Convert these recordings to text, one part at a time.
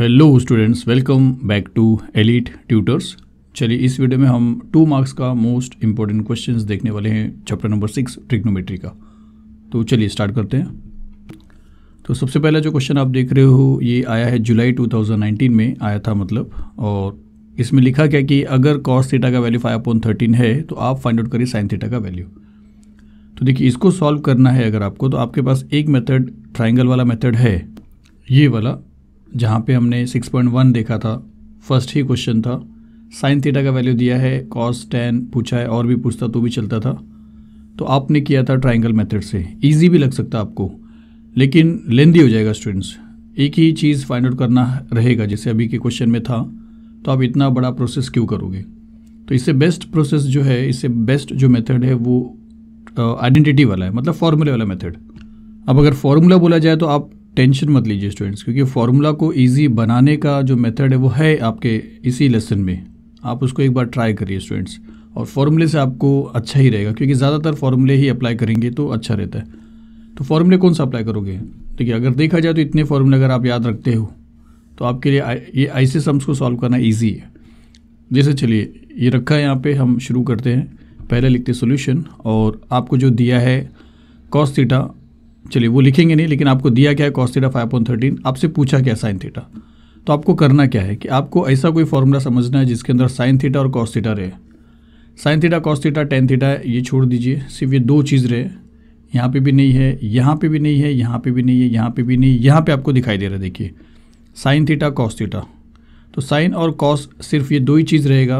hello students welcome back to elite tutors चलिए इस video में हम टू मार्क्स का मोस्ट इंपॉर्टेंट क्वेश्चन देखने वाले हैं चैप्टर नंबर सिक्स ट्रिग्नोमेट्री का तो चलिए स्टार्ट करते हैं तो सबसे पहला जो क्वेश्चन आप देख रहे हो ये आया है जुलाई 2019 में आया था मतलब और इसमें लिखा क्या कि अगर कॉस थीटा का वैल्यू फाइव पॉइंट थर्टीन है तो आप फाइंड आउट करिए साइन थीटा का वैल्यू तो देखिए इसको सॉल्व करना है अगर आपको तो आपके पास एक मेथड ट्राइंगल वाला मेथड है ये वाला जहाँ पे हमने 6.1 देखा था फर्स्ट ही क्वेश्चन था साइन थीटा का वैल्यू दिया है कॉस टेन पूछा है और भी पूछता तो भी चलता था तो आपने किया था ट्राइंगल मेथड से ईजी भी लग सकता आपको लेकिन लेंदी हो जाएगा स्टूडेंट्स एक ही चीज़ फाइंड आउट करना रहेगा जैसे अभी के क्वेश्चन में था तो आप इतना बड़ा प्रोसेस क्यों करोगे तो इससे बेस्ट प्रोसेस जो है इससे बेस्ट जो मेथड है वो आइडेंटिटी वाला है मतलब फार्मूले वाला मेथड अब अगर फार्मूला बोला जाए तो आप टेंशन मत लीजिए स्टूडेंट्स क्योंकि फार्मूला को ईजी बनाने का जो मेथड है वो है आपके इसी लेसन में आप उसको एक बार ट्राई करिए स्टूडेंट्स और फार्मूले से आपको अच्छा ही रहेगा क्योंकि ज़्यादातर फार्मूले ही अप्लाई करेंगे तो अच्छा रहता है तो फार्मूले कौन सा अप्लाई करोगे देखिए अगर देखा जाए तो इतने फार्मूले अगर आप याद रखते हो तो आपके लिए ये ऐसे सम्स को सॉल्व करना ईजी है जैसे चलिए ये रखा है यहाँ पर हम शुरू करते हैं पहले लिखते सोल्यूशन और आपको जो दिया है कॉस चलिए वो लिखेंगे नहीं लेकिन आपको दिया क्या है cos theta five point thirteen आपसे पूछा क्या साइन थीटा तो आपको करना क्या है कि आपको ऐसा कोई फॉर्मूला समझना है जिसके अंदर साइन थीटा और कॉस थीटा रहे sine theta cos theta tan theta ये छोड़ दीजिए सिर्फ ये दो चीज़ रहे यहाँ पे भी नहीं है यहाँ पे भी नहीं है यहाँ पे भी नहीं है यहाँ पे भी नहीं यहाँ पे आपको दिखाई दे रहा है देखिए साइन थीटा कॉस थीटा तो साइन और कॉस सिर्फ ये दो ही चीज़ रहेगा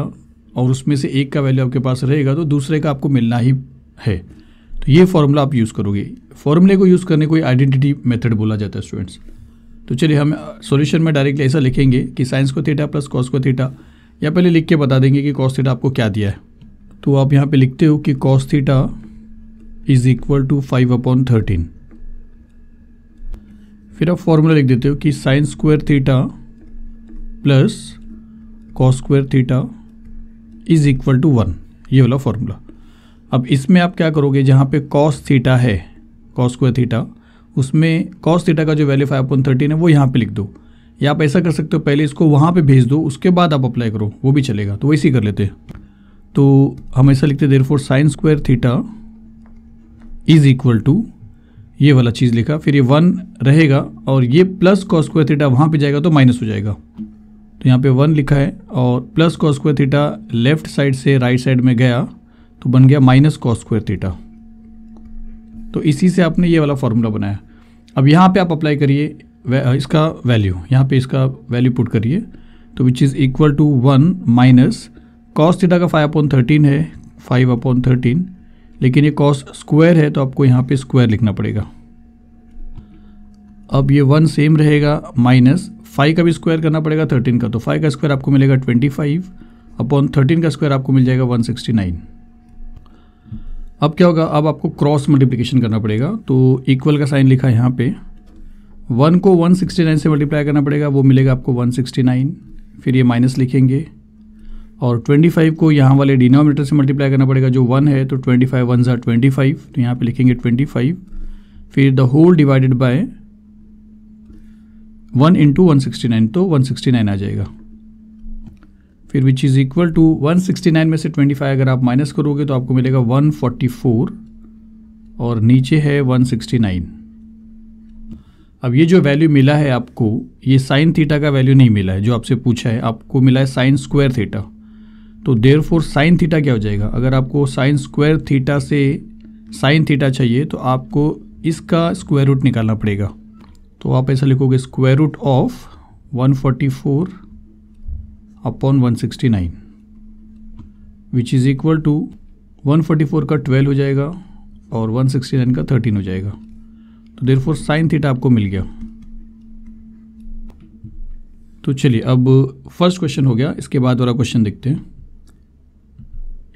और उसमें से एक का वैल्यू आपके पास रहेगा तो दूसरे का आपको मिलना ही है तो ये फार्मूला आप यूज़ करोगे फार्मूले को यूज़ करने को आइडेंटिटी मेथड बोला जाता है स्टूडेंट्स तो चलिए हम सॉल्यूशन uh, में डायरेक्टली ऐसा लिखेंगे कि साइंस को थीटा प्लस कॉस को थीटा या पहले लिख के बता देंगे कि कॉस थीटा आपको क्या दिया है तो आप यहाँ पे लिखते हो कि cos theta is equal to five upon thirteen फिर आप फॉर्मूला लिख देते हो कि sine square theta plus cos square theta is equal to one ये वाला फॉर्मूला अब इसमें आप क्या करोगे जहाँ पे कॉस थीटा है कॉस को थीटा उसमें कॉस थीटा का जो वैल्यू फाइव पॉइंट थर्टीन है वो यहाँ पे लिख दो या आप ऐसा कर सकते हो पहले इसको वहाँ पे भेज दो उसके बाद आप अप्लाई करो वो भी चलेगा तो वैसे ही कर लेते तो हम ऐसा लिखते therefore sine square theta is equal to ये वाला चीज़ लिखा फिर ये वन रहेगा और ये प्लस कॉस स्क्वायर थीटा वहाँ पर जाएगा तो माइनस हो जाएगा तो यहाँ पे वन लिखा है और plus cos square theta left side से राइट साइड में गया तो बन गया माइनस कॉस स्क्वायर थीटा तो इसी से आपने ये वाला फार्मूला बनाया अब यहाँ पे आप अप्लाई करिए इसका वैल्यू यहाँ पे इसका वैल्यू पुट करिए तो which is equal to one minus cos theta का फाइव अपॉन थर्टीन है फाइव अपॉन थर्टीन लेकिन ये कॉस स्क्वायर है तो आपको यहाँ पे स्क्वायर लिखना पड़ेगा अब ये वन सेम रहेगा माइनस फाइव का भी स्क्वायर करना पड़ेगा थर्टीन का तो फाइव का स्क्वायर आपको मिलेगा ट्वेंटी फाइव अपॉन थर्टीन का स्क्वायर आपको मिल जाएगा वन सिक्सटी नाइन अब क्या होगा अब आपको क्रॉस मल्टीप्लिकेशन करना पड़ेगा तो इक्वल का साइन लिखा है यहाँ पे वन को 169 से मल्टीप्लाई करना पड़ेगा वो मिलेगा आपको 169 फिर ये माइनस लिखेंगे और 25 को यहाँ वाले डिनोमीटर से मल्टीप्लाई करना पड़ेगा जो वन है तो 25 फाइव वन ज़ार ट्वेंटी तो यहाँ पे लिखेंगे 25 फिर the whole divided by one into one तो वन आ जाएगा फिर विच इज़ इक्वल टू 169 में से 25 अगर आप माइनस करोगे तो आपको मिलेगा 144 और नीचे है 169 अब ये जो वैल्यू मिला है आपको ये साइन थीटा का वैल्यू नहीं मिला है जो आपसे पूछा है आपको मिला है साइन स्क्वायर थीटा तो देर फोर साइन थीटा क्या हो जाएगा अगर आपको साइन स्क्वायर थीटा से साइन थीटा चाहिए तो आपको इसका स्क्वायर रूट निकालना पड़ेगा तो आप ऐसा लिखोगे square root of 144 upon nine which is equal to one forty four का ट्वेल्व हो जाएगा और वन सिक्सटी नाइन का थर्टीन हो जाएगा तो देर फोर साइन थीटा आपको मिल गया तो चलिए अब फर्स्ट क्वेश्चन हो गया इसके बाद वाला क्वेश्चन देखते हैं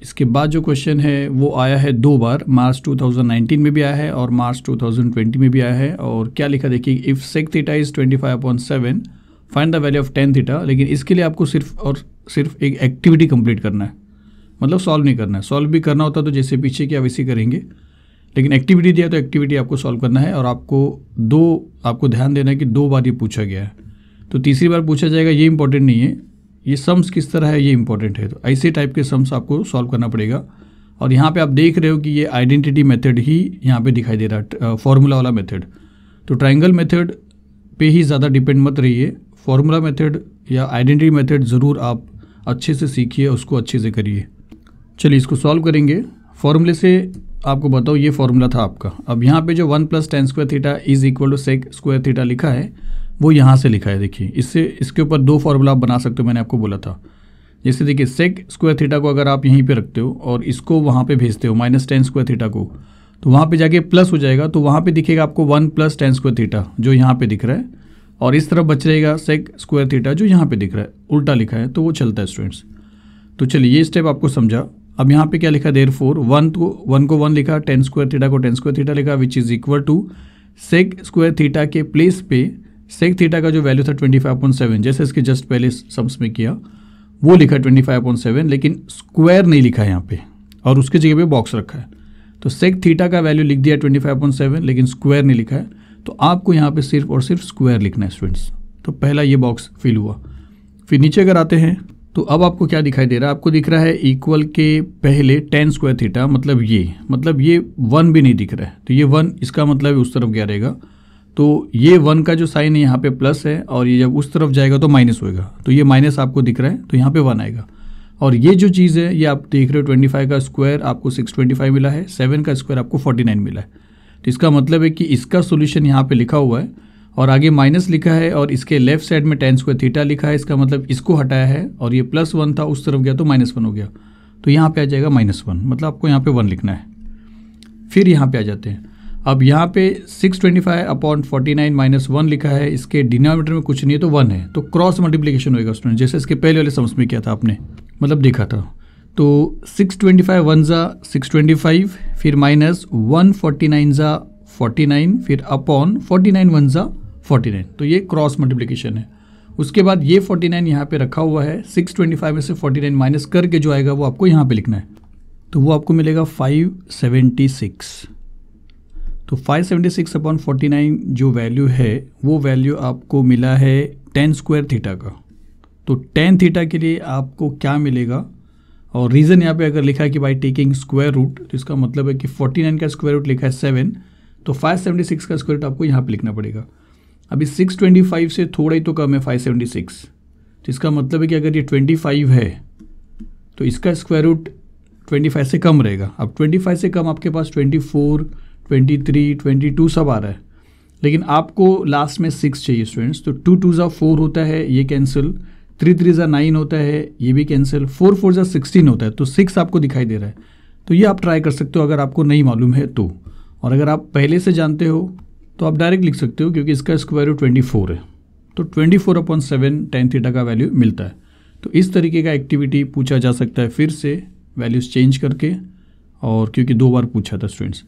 इसके बाद जो क्वेश्चन है वो आया है दो बार मार्च 2019 में भी आया है और मार्च 2020 में भी आया है और क्या लिखा देखिए if sec theta is 25 upon seven find the value of tan theta लेकिन इसके लिए आपको सिर्फ और सिर्फ एक एक्टिविटी कंप्लीट करना है मतलब सॉल्व नहीं करना है सॉल्व भी करना होता तो जैसे पीछे क्या आप करेंगे लेकिन एक्टिविटी दिया तो एक्टिविटी आपको सॉल्व करना है और आपको दो आपको ध्यान देना है कि दो बार ये पूछा गया है तो तीसरी बार पूछा जाएगा ये इंपॉर्टेंट नहीं है ये सम्स किस तरह है ये इंपॉर्टेंट है तो ऐसे टाइप के सम्स आपको सॉल्व करना पड़ेगा और यहाँ पे आप देख रहे हो कि ये आइडेंटिटी मेथड ही यहाँ पे दिखाई दे रहा है फॉर्मूला वाला मेथड तो ट्राइंगल मेथड पे ही ज़्यादा डिपेंड मत रहिए फार्मूला मेथड या आइडेंटिटी मेथड ज़रूर आप अच्छे से सीखिए उसको अच्छे से करिए चलिए इसको सॉल्व करेंगे फॉर्मूले से आपको बताओ ये फार्मूला था आपका अब यहाँ पे जो one plus tan square theta is equal to sec square theta लिखा है वो यहाँ से लिखा है देखिए इससे इसके ऊपर दो फार्मूला आप बना सकते हो मैंने आपको बोला था जैसे देखिए सेक स्क्वायर थीटा को अगर आप यहीं पे रखते हो और इसको वहाँ पे भेजते हो माइनस टेन स्क्वायर थीटा को तो वहाँ पे जाके प्लस हो जाएगा तो वहाँ पे दिखेगा आपको one plus tan square theta जो यहाँ पे दिख रहा है और इस तरफ बच रहेगा सेक स्क्वायर थीटा जो यहाँ पे दिख रहा है उल्टा लिखा है तो वो चलता है स्टूडेंट्स तो चलिए ये स्टेप आपको समझा अब यहाँ पे क्या लिखा देर फोर वन को वन को वन लिखा टेन स्क्वायर थीटा को टेन स्क्वायर थीटा लिखा which is equal to sec square theta के प्लेस पे सेक थीटा का जो वैल्यू था ट्वेंटी फाइव पॉइंट सेवन जैसे इसके जस्ट पहले सम्स में किया वो लिखा ट्वेंटी फाइव पॉइंट सेवन लेकिन स्क्वायर नहीं लिखा है यहाँ पे और उसके जगह पे बॉक्स रखा है तो सेक थीटा का वैल्यू लिख दिया ट्वेंटी फाइव पॉइंट सेवन लेकिन स्क्वायर नहीं लिखा है तो आपको यहाँ पे सिर्फ और सिर्फ स्क्वायर लिखना है स्टूडेंट्स तो पहला ये बॉक्स फिल हुआ फिर नीचे अगर आते हैं तो अब आपको क्या दिखाई दे रहा है आपको दिख रहा है इक्वल के पहले टेन स्क्वायर थीटा मतलब ये मतलब ये वन भी नहीं दिख रहा है तो ये वन इसका मतलब उस तरफ गया रहेगा तो ये वन का जो साइन है यहाँ पे प्लस है और ये जब उस तरफ जाएगा तो माइनस होएगा तो ये माइनस आपको दिख रहा है तो यहाँ पे वन आएगा और ये जो चीज़ है ये आप देख रहे हो ट्वेंटी फाइव का स्क्वायर आपको सिक्स ट्वेंटी फाइव मिला है सेवन का स्क्वायर आपको फोर्टी नाइन मिला है तो इसका मतलब है कि इसका सोल्यूशन यहाँ पे लिखा हुआ है और आगे माइनस लिखा है और इसके लेफ्ट साइड में टेन स्क्वायर थीटा लिखा है इसका मतलब इसको हटाया है और ये प्लस वन था उस तरफ गया तो माइनस वन हो गया तो यहाँ पे आ जाएगा माइनस वन मतलब आपको यहाँ पे वन लिखना है फिर यहाँ पे आ जाते हैं अब यहाँ पे 625 twenty five upon forty nine minus one लिखा है इसके डिनोमीटर में कुछ नहीं है तो वन है तो क्रॉस मल्टीप्लीकेशन होगा स्टूडेंट जैसे इसके पहले वाले समझ में किया था आपने मतलब देखा था तो सिक्स ट्वेंटी फाइव वन ज़ा सिक्स ट्वेंटी फाइव फिर माइनस वन फोर्टी नाइन ज़ा फोर्टी नाइन फिर अपॉन फोर्टी नाइन वन ज़ा फोर्टी नाइन तो ये क्रॉस मल्टीप्लिकेशन है उसके बाद ये फोर्टी नाइन यहाँ पर रखा हुआ है सिक्स ट्वेंटी फाइव में से फोर्टी नाइन माइनस करके जो आएगा वो आपको यहाँ पर लिखना है तो वो आपको मिलेगा फाइव सेवेंटी सिक्स तो 576 अपॉन फोर्टी जो वैल्यू है वो वैल्यू आपको मिला है टेन स्क्वायर थीटा का तो टेन थीटा के लिए आपको क्या मिलेगा और रीज़न यहाँ पे अगर लिखा है कि बाई टेकिंग स्क्वायर रूट तो इसका मतलब है कि 49 का स्क्वायर रूट लिखा है सेवन तो 576 का स्क्वायर रूट आपको यहाँ पे लिखना पड़ेगा अभी 625 से थोड़ा ही तो कम है 576 तो इसका मतलब है कि अगर ये 25 है तो इसका स्क्वायर रूट 25 से कम रहेगा अब 25 से कम आपके पास 24, 23, 22 सब आ रहा है लेकिन आपको लास्ट में सिक्स चाहिए स्टूडेंट्स तो टू टू ज़ा फोर होता है ये कैंसिल थ्री थ्री ज़ा नाइन होता है ये भी कैंसिल फोर फोर ज़ा सिक्सटीन होता है तो सिक्स आपको दिखाई दे रहा है तो ये आप ट्राई कर सकते हो अगर आपको नहीं मालूम है तो और अगर आप पहले से जानते हो तो आप डायरेक्ट लिख सकते हो क्योंकि इसका स्क्वायर रूट ट्वेंटी फोर है तो twenty four upon seven tan theta का वैल्यू मिलता है तो इस तरीके का एक्टिविटी पूछा जा सकता है फिर से वैल्यूज़ चेंज करके और क्योंकि दो बार पूछा था स्टूडेंट्स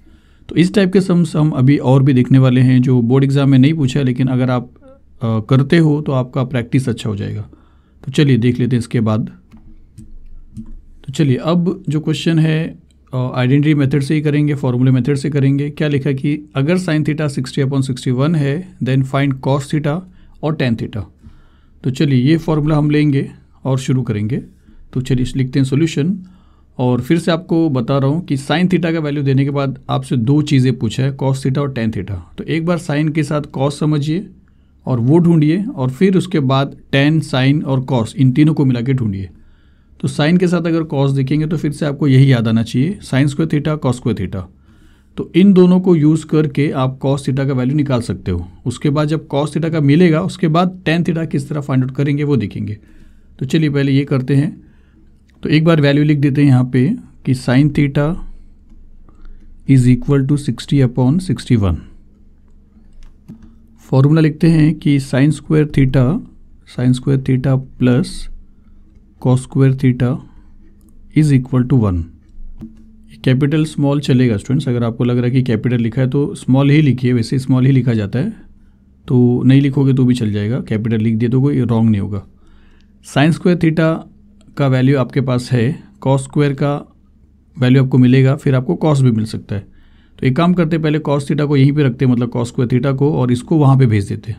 तो इस टाइप के सम्स हम अभी और भी देखने वाले हैं जो बोर्ड एग्ज़ाम में नहीं पूछा लेकिन अगर आप आ, करते हो तो आपका प्रैक्टिस अच्छा हो जाएगा तो चलिए देख लेते हैं इसके बाद तो चलिए अब जो क्वेश्चन है आइडेंटिटी मेथड से ही करेंगे फॉर्मूले मेथड से करेंगे क्या लिखा कि अगर sine theta sixty upon sixty one है देन फाइंड कॉस थीटा और टेन थीटा तो चलिए ये फार्मूला हम लेंगे और शुरू करेंगे तो चलिए लिखते हैं सोल्यूशन और फिर से आपको बता रहा हूँ कि साइन थीटा का वैल्यू देने के बाद आपसे दो चीज़ें पूछा है कॉस थीटा और टेन थीटा तो एक बार साइन के साथ कॉस समझिए और वो ढूंढिए और फिर उसके बाद टेन साइन और कॉस इन तीनों को मिला के ढूंढिए तो साइन के साथ अगर कॉस देखेंगे तो फिर से आपको यही याद आना चाहिए साइन को थीटा कॉस स्क्वायर थीटा तो इन दोनों को यूज़ करके आप कॉस थीटा का वैल्यू निकाल सकते हो उसके बाद जब कॉस थीटा का मिलेगा उसके बाद टेन थीटा किस तरह फाइंड आउट करेंगे वो देखेंगे तो चलिए पहले ये करते हैं तो एक बार वैल्यू लिख देते हैं यहाँ पे कि sine theta is equal to sixty upon sixty one formula लिखते हैं कि sine square theta sine square theta plus cos square theta is equal to one capital small चलेगा स्टूडेंट्स अगर आपको लग रहा है कि कैपिटल लिखा है तो स्मॉल ही लिखिए वैसे स्मॉल ही लिखा जाता है तो नहीं लिखोगे तो भी चल जाएगा कैपिटल लिख दिए तो कोई रॉन्ग नहीं होगा साइन स्क्वायर थीटा का वैल्यू आपके पास है कॉस स्क्वायर का वैल्यू आपको मिलेगा फिर आपको कॉस भी मिल सकता है तो एक काम करते पहले कॉस थीटा को यहीं पे रखते मतलब कॉस स्क्वायर थीटा को और इसको वहाँ पे भेज देते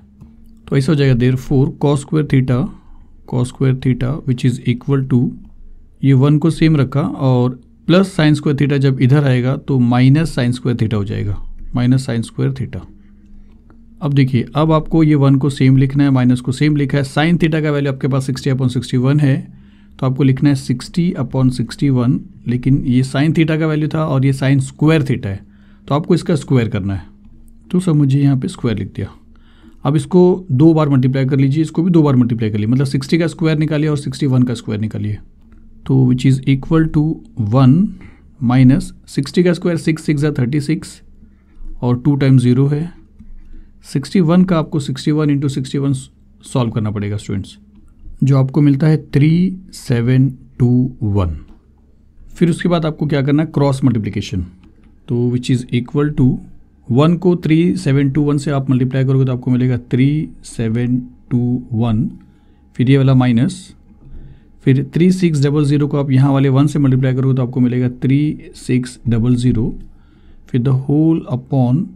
तो ऐसा हो जाएगा देर four cos square theta cos square theta which is equal to ये वन को सेम रखा और प्लस साइंस स्क्वायर थीटा जब इधर आएगा तो माइनस साइंस स्क्वायर थीटा हो जाएगा माइनस साइंस स्क्वायर थीटा अब देखिए अब आपको ये वन को सेम लिखना है माइनस को सेम लिखा है साइन थीटा का वैल्यू आपके पास सिक्सटी अपॉन सिक्सटी वन है तो आपको लिखना है सिक्सटी अपॉन सिक्सटी वन लेकिन ये साइन थीटा का वैल्यू था और ये साइन स्क्वायर थीटा है तो आपको इसका स्क्वायर करना है तो सर मुझे यहाँ पे स्क्वायर लिख दिया अब इसको दो बार मल्टीप्लाई कर लीजिए इसको भी दो बार मल्टीप्लाई कर लीजिए मतलब सिक्सटी का स्क्वायर निकालिए और सिक्सटी वन का स्क्वायर निकालिए तो which is equal to one minus sixty का स्क्वायर सिक्स सिक्स या थर्टी सिक्स और टू टाइम ज़ीरो है सिक्सटी वन का आपको sixty one into sixty one solve करना पड़ेगा स्टूडेंट्स जो आपको मिलता है थ्री सेवन टू वन फिर उसके बाद आपको क्या करना है क्रॉस मल्टीप्लिकेशन तो which is equal to one को थ्री सेवन टू वन से आप मल्टीप्लाई करोगे तो आपको मिलेगा थ्री सेवन टू वन फिर ये वाला माइनस फिर थ्री सिक्स डबल ज़ीरो को आप यहाँ वाले वन से मल्टीप्लाई करोगे तो आपको मिलेगा थ्री सिक्स डबल ज़ीरो फिर द होल अपॉन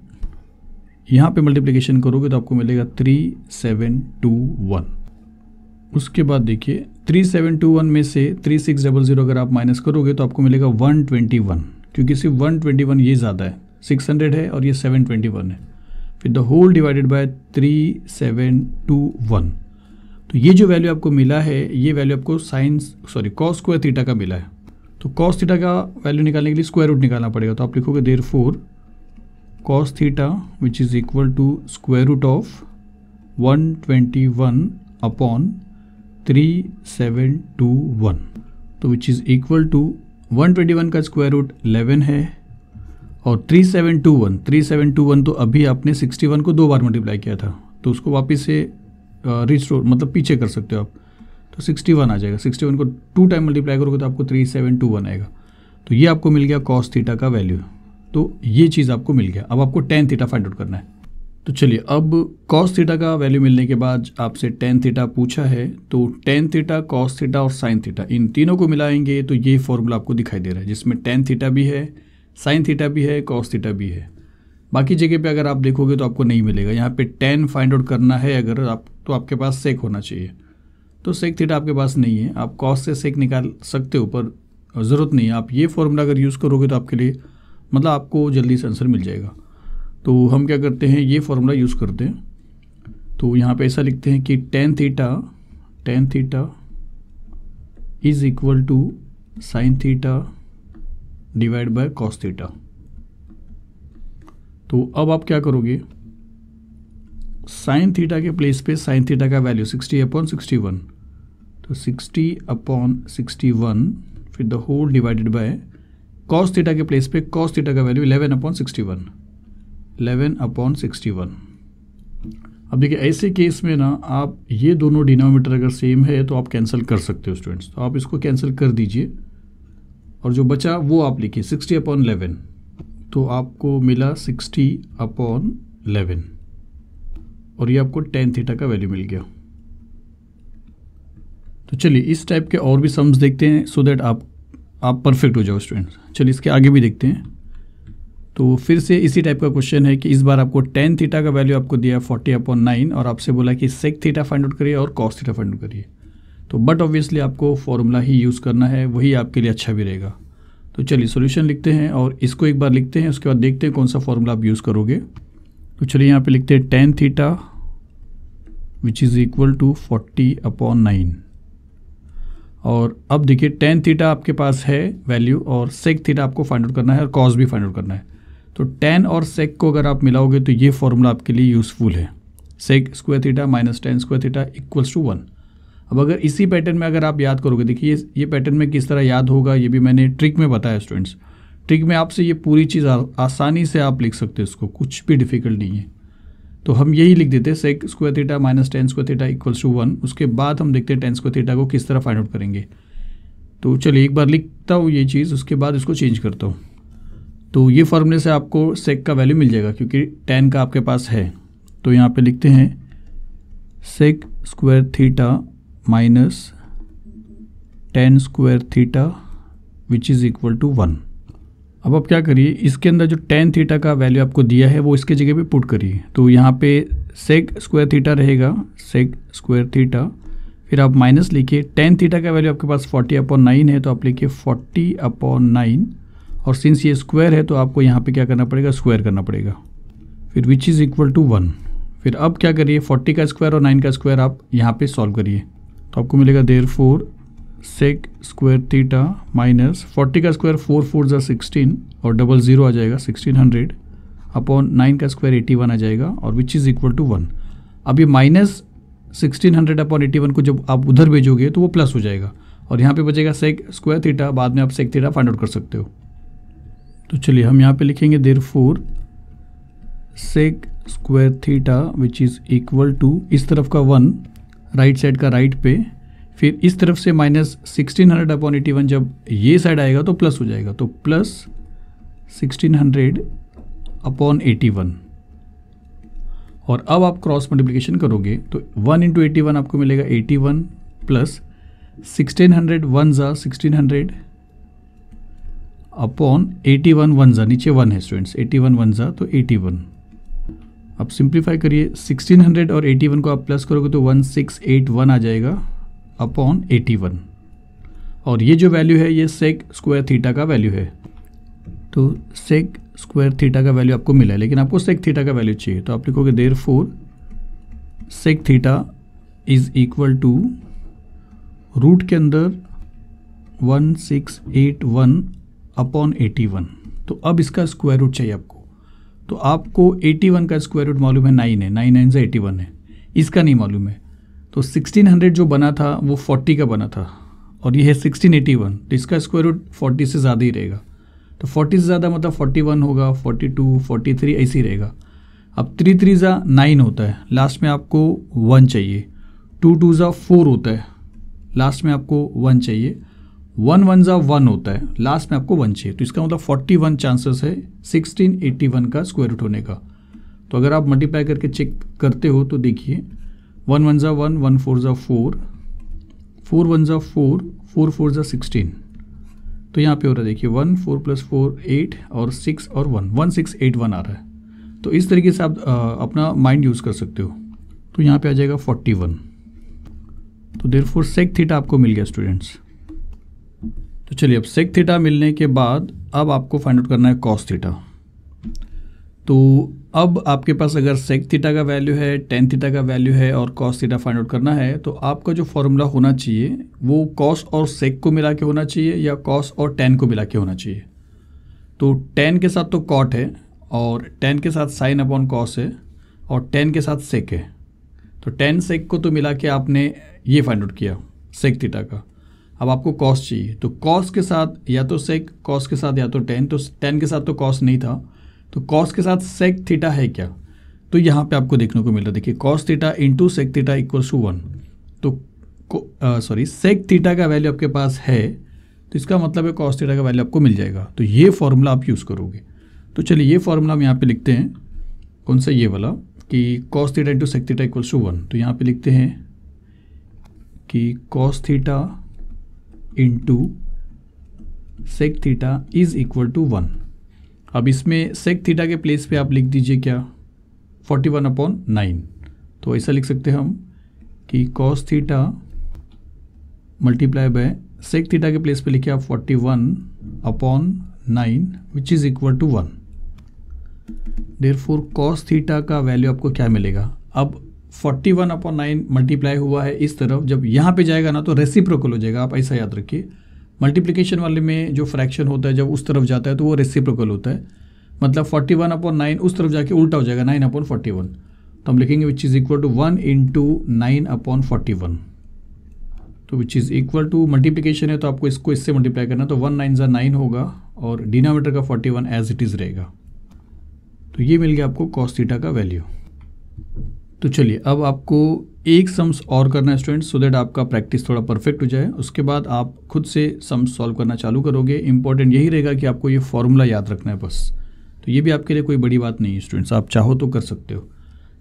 यहाँ पे मल्टीप्लिकेशन करोगे तो आपको मिलेगा थ्री सेवन टू वन उसके बाद देखिए थ्री सेवन टू वन में से थ्री सिक्स डबल ज़ीरो अगर आप माइनस करोगे तो आपको मिलेगा वन ट्वेंटी वन क्योंकि सिर्फ 121 ये ज़्यादा है 600 है और ये 721 है फिर द होल डिवाइडेड बाय 3721 तो ये जो वैल्यू आपको मिला है ये वैल्यू आपको sines sorry cos square theta का मिला है तो कॉस थीटा का वैल्यू निकालने के लिए स्क्वायर रूट निकालना पड़ेगा तो आप लिखोगे देर four cos theta which is equal to square root of one twenty one upon three seven two one तो विच इज़ इक्वल टू 121 का स्क्वायर रूट 11 है और 3721 3721 तो अभी आपने 61 को दो बार मल्टीप्लाई किया था तो उसको वापस से रिस्टोर मतलब पीछे कर सकते हो आप तो 61 आ जाएगा 61 को टू टाइम मल्टीप्लाई करोगे तो आपको 3721 आएगा तो ये आपको मिल गया कॉस थीटा का वैल्यू तो ये चीज़ आपको मिल गया अब आपको टेन थीटा फाइंड आउट करना है तो चलिए अब कॉस थीटा का वैल्यू मिलने के बाद आपसे टेन थीटा पूछा है तो टेन थीटा कॉस थीटा और साइन थीटा इन तीनों को मिलाएंगे तो ये फॉर्मूला आपको दिखाई दे रहा है जिसमें टेन थीटा भी है साइन थीटा भी है कॉस थीटा भी है बाकी जगह पे अगर आप देखोगे तो आपको नहीं मिलेगा यहाँ पे टेन फाइंड आउट करना है अगर आप तो आपके पास सेक होना चाहिए तो सेक थीटा आपके पास नहीं है आप कॉस से सेक निकाल सकते हो पर ज़रूरत नहीं है आप ये फॉर्मूला अगर यूज़ करोगे तो आपके लिए मतलब आपको जल्दी से आंसर मिल जाएगा तो हम क्या करते हैं ये फार्मूला यूज़ करते हैं तो यहाँ पे ऐसा लिखते हैं कि tan theta tan theta is equal to sine theta divide by cos theta तो अब आप क्या करोगे साइन थीटा के प्लेस पे साइन थीटा का value sixty upon sixty one तो सिक्सटी अपॉन सिक्सटी वन फिर the whole divided by cos theta के प्लेस पे कॉस थीटा का value eleven upon sixty one eleven upon sixty one अब देखिए ऐसे केस में ना आप ये दोनों डिनोमीटर अगर सेम है तो आप कैंसिल कर सकते हो स्टूडेंट्स तो आप इसको कैंसिल कर दीजिए और जो बचा वो आप लिखिए सिक्सटी अपॉन इलेवन तो आपको मिला सिक्सटी अपॉन इलेवन और ये आपको टेन थीटा का वैल्यू मिल गया तो चलिए इस टाइप के और भी सम्स देखते हैं सो so दैट आप आप परफेक्ट हो जाओ स्टूडेंट्स चलिए इसके आगे भी देखते हैं तो फिर से इसी टाइप का क्वेश्चन है कि इस बार आपको टेन थीटा का वैल्यू आपको दिया फोर्टी अपॉन नाइन और आपसे बोला कि सेक थीटा फाइंड आउट करिए और कॉस थीटा फाइंड आउट करिए तो बट ऑब्वियसली आपको फॉर्मूला ही यूज़ करना है वही आपके लिए अच्छा भी रहेगा तो चलिए सोल्यूशन लिखते हैं और इसको एक बार लिखते हैं उसके बाद देखते हैं कौन सा फॉर्मूला आप यूज़ करोगे तो चलिए यहाँ पर लिखते हैं tan theta which is equal to forty upon nine और अब देखिए टेन थीटा आपके पास है वैल्यू और सेक थीटा आपको फाइंड आउट करना है और कॉस भी फाइंड आउट करना है तो टेन और सेक को अगर आप मिलाओगे तो ये फॉर्मूला आपके लिए यूज़फुल है sec square theta minus tan square theta equals to one अब अगर इसी पैटर्न में अगर आप याद करोगे देखिए ये ये पैटर्न में किस तरह याद होगा ये भी मैंने ट्रिक में बताया स्टूडेंट्स ट्रिक में आपसे ये पूरी चीज़ आसानी से आप लिख सकते हो इसको कुछ भी डिफिकल्ट नहीं है तो हम यही लिख देते sec square theta minus tan square theta equals to one उसके बाद हम देखते हैं टेन स्क्वायर थीटा को किस तरह फाइंड आउट करेंगे तो चलिए एक बार लिखता हूँ ये चीज़ उसके बाद इसको चेंज करता हूँ तो ये फार्मूले से आपको सेक का वैल्यू मिल जाएगा क्योंकि टेन का आपके पास है तो यहाँ पे लिखते हैं sec square theta minus tan square theta which is equal to one अब आप क्या करिए इसके अंदर जो टेन थीटा का वैल्यू आपको दिया है वो इसके जगह पे पुट करिए तो यहाँ पे सेक स्क्वायर थीटा रहेगा सेक स्क्वायर थीटा फिर आप माइनस लिखिए टेन थीटा का वैल्यू आपके पास फोर्टी अपॉन नाइन है तो आप लिखिए फोर्टी अपॉन नाइन और सिंस ये स्क्वायर है तो आपको यहाँ पे क्या करना पड़ेगा स्क्वायर करना पड़ेगा फिर which is equal to one फिर अब क्या करिए फोर्टी का स्क्वायर और नाइन का स्क्वायर आप यहाँ पे सॉल्व करिए तो आपको मिलेगा there four sec square theta minus forty का स्क्वायर फोर फोर जो सिक्सटीन और डबल ज़ीरो आ जाएगा सिक्सटीन हंड्रेड अपॉन नाइन का स्क्वायर एटी वन आ जाएगा और which is equal to one अब ये minus sixteen hundred upon eighty one को जब आप उधर भेजोगे तो वो प्लस हो जाएगा और यहाँ पे बचेगा सेक स्क्वायर थीटा बाद में आप सेक थीटा फाइंड आउट कर सकते हो तो चलिए हम यहाँ पे लिखेंगे there four sec square theta which is equal to इस तरफ का वन राइट साइड का राइट पे फिर इस तरफ से minus sixteen hundred upon eighty one जब ये साइड आएगा तो प्लस हो जाएगा तो plus sixteen hundred upon eighty one और अब आप क्रॉस मल्टीप्लिकेशन करोगे तो वन इंटू एटी वन आपको मिलेगा eighty one plus sixteen hundred one ज़ा sixteen hundred upon eighty one one ज़ा नीचे वन है स्टूडेंट्स एटी वन वन ज़ा तो एटी वन अब सिंप्लीफाई करिए सिक्सटीन हंड्रेड और एटी वन को आप प्लस करोगे तो वन सिक्स एट वन आ जाएगा अपॉन एटी वन और ये जो वैल्यू है ये सेक स्क्वायर थीटा का वैल्यू है तो सेक स्क्वायर थीटा का वैल्यू आपको मिला है लेकिन आपको सेक थीटा का वैल्यू चाहिए तो आप लिखोगे देर four sec theta is equal to root के अंदर one six eight one upon eighty one तो अब इसका स्क्वायर रूट चाहिए आपको तो आपको एटी वन का स्क्वायर रूट मालूम है नाइन है नाइन नाइन से एटी वन है इसका नहीं मालूम है तो सिक्सटीन हंड्रेड जो बना था वो फोर्टी का बना था और ये है सिक्सटीन एटी वन तो इसका स्क्वायर रूट फोर्टी से ज़्यादा ही रहेगा तो फोर्टी से ज़्यादा मतलब फोर्टी वन होगा फोर्टी टू फोर्टी थ्री ऐसे ही रहेगा अब थ्री थ्री ज़ा नाइन होता है लास्ट में आपको वन चाहिए टू टू ज़ा फोर होता है लास्ट में आपको वन चाहिए वन वन ज़ा वन होता है लास्ट में आपको वन चाहिए तो इसका मतलब फोर्टी वन चांसेस है सिक्सटीन एट्टी वन का स्क्वायर रूट होने का तो अगर आप मल्टीप्लाई करके चेक करते हो तो देखिए वन वन ज़ा वन वन फोर ज़ा फोर फोर वन ज़ा फोर फोर फोर ज़ा सिक्सटीन तो यहाँ पे हो रहा है देखिए one four plus four eight और सिक्स और one one six eight one आ रहा है तो इस तरीके से आप आ, अपना माइंड यूज़ कर सकते हो तो यहाँ पे आ जाएगा फोर्टी वन तो देर फोर सेक थीटा आपको मिल गया स्टूडेंट्स तो चलिए अब सेक थीटा मिलने के बाद अब आपको फाइंड आउट करना है कॉस थीटा तो अब आपके पास अगर सेक थीटा का वैल्यू है टेन थीटा का वैल्यू है और कॉस थीटा फाइंड आउट करना है तो आपका जो फॉर्मूला होना चाहिए वो कॉस और सेक को मिला के होना चाहिए या कॉस और टेन को मिला के होना चाहिए तो टेन के साथ तो कॉट है और टेन के साथ साइन अपॉन कॉस है और टेन के साथ सेक है तो टेन सेक को तो मिला के आपने ये फाइंड आउट किया सेक थीटा का अब आपको कॉस्ट चाहिए तो कॉस्ट के साथ या तो सेक कॉस्ट के साथ या तो टेन तो टेन के साथ तो कॉस्ट नहीं था तो कॉस्ट के साथ सेक थीटा है क्या तो यहाँ पे आपको देखने को मिल रहा है देखिए cos theta into sec theta equals to one तो सॉरी सेक थीटा का वैल्यू आपके पास है तो इसका मतलब है कॉस थीटा का वैल्यू आपको मिल जाएगा तो ये फॉर्मूला आप यूज़ करोगे तो चलिए ये फॉर्मूला हम यहाँ पर लिखते हैं कौन सा ये वाला कि cos theta into sec theta equals to one तो यहाँ पर लिखते हैं कि cos theta into sec theta is equal to one अब इसमें सेक थीटा के प्लेस पे आप लिख दीजिए क्या फोर्टी वन अपॉन नाइन तो ऐसा लिख सकते हैं हम कि cos theta multiply by sec theta के प्लेस पे लिखिए आप forty one upon nine which is equal to one there four cos theta का वैल्यू आपको क्या मिलेगा अब forty one upon nine multiply हुआ है इस तरफ जब यहाँ पे जाएगा ना तो रेसिप्रोकल हो जाएगा आप ऐसा याद रखिए मल्टीप्लीकेशन वाले में जो फ्रैक्शन होता है जब उस तरफ जाता है तो वो रेसिप्रोकल होता है मतलब फोर्टी वन अपॉन नाइन उस तरफ जाके उल्टा हो जाएगा नाइन अपॉन फोर्टी वन तो हम लिखेंगे which is equal to one into nine upon forty one तो which is equal to multiplication है तो आपको इसको इससे मल्टीप्लाई करना तो वन नाइन ज़ा नाइन होगा और डिनोमीटर का forty one as it is रहेगा तो ये मिल गया आपको कॉस्टीटा का वैल्यू तो चलिए अब आपको एक सम्स और करना है स्टूडेंट्स सो दैट आपका प्रैक्टिस थोड़ा परफेक्ट हो जाए उसके बाद आप खुद से सम्स सॉल्व करना चालू करोगे इंपॉर्टेंट यही रहेगा कि आपको ये फॉर्मूला याद रखना है बस तो ये भी आपके लिए कोई बड़ी बात नहीं है स्टूडेंट्स आप चाहो तो कर सकते हो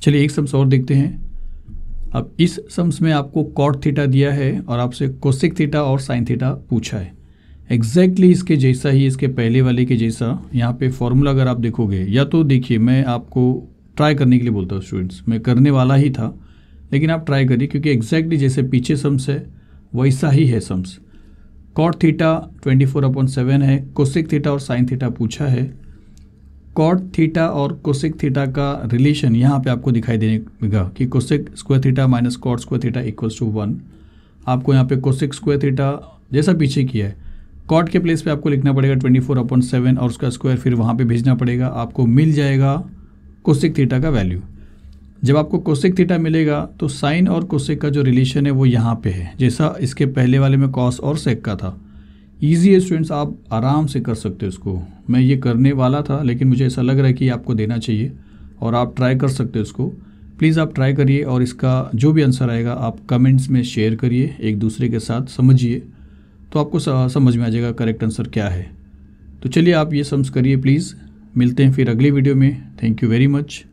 चलिए एक सम्स और देखते हैं अब इस सम्स में आपको कॉट थीटा दिया है और आपसे कोसिक थीटा और साइन थीटा पूछा है एग्जैक्टली exactly इसके जैसा ही इसके पहले वाले के जैसा यहाँ पे फॉर्मूला अगर आप देखोगे या तो देखिए मैं आपको ट्राई करने के लिए बोलता हूँ स्टूडेंट्स मैं करने वाला ही था लेकिन आप ट्राई करिए क्योंकि एग्जैक्टली जैसे पीछे सम्स है वैसा ही है sums cot theta twenty four upon seven है कोसिक थीटा और साइन थीटा पूछा है कॉट थीटा और कोसिक थीटा का रिलेशन यहाँ पे आपको दिखाई देगा कि cosec square theta minus cot square theta equals to one आपको यहाँ पे कोसिक स्क्वायर थीटा जैसा पीछे किया है कॉट के प्लेस पे आपको लिखना पड़ेगा ट्वेंटी फोर अपॉइंट सेवन और उसका स्क्वायर फिर वहाँ पे भेजना पड़ेगा आपको मिल जाएगा कोसिक थीटा का वैल्यू जब आपको कोसिक थीटा मिलेगा तो साइन और कोसिक का जो रिलेशन है वो यहाँ पे है जैसा इसके पहले वाले में कॉस और सेक का था ईजी है स्टूडेंट्स आप आराम से कर सकते हो इसको मैं ये करने वाला था लेकिन मुझे ऐसा लग रहा है कि आपको देना चाहिए और आप ट्राई कर सकते हो इसको प्लीज़ आप ट्राई करिए और इसका जो भी आंसर आएगा आप कमेंट्स में शेयर करिए एक दूसरे के साथ समझिए तो आपको समझ में आ जाएगा करेक्ट आंसर क्या है तो चलिए आप ये सम्स करिए प्लीज़ मिलते हैं फिर अगली वीडियो में थैंक यू वेरी मच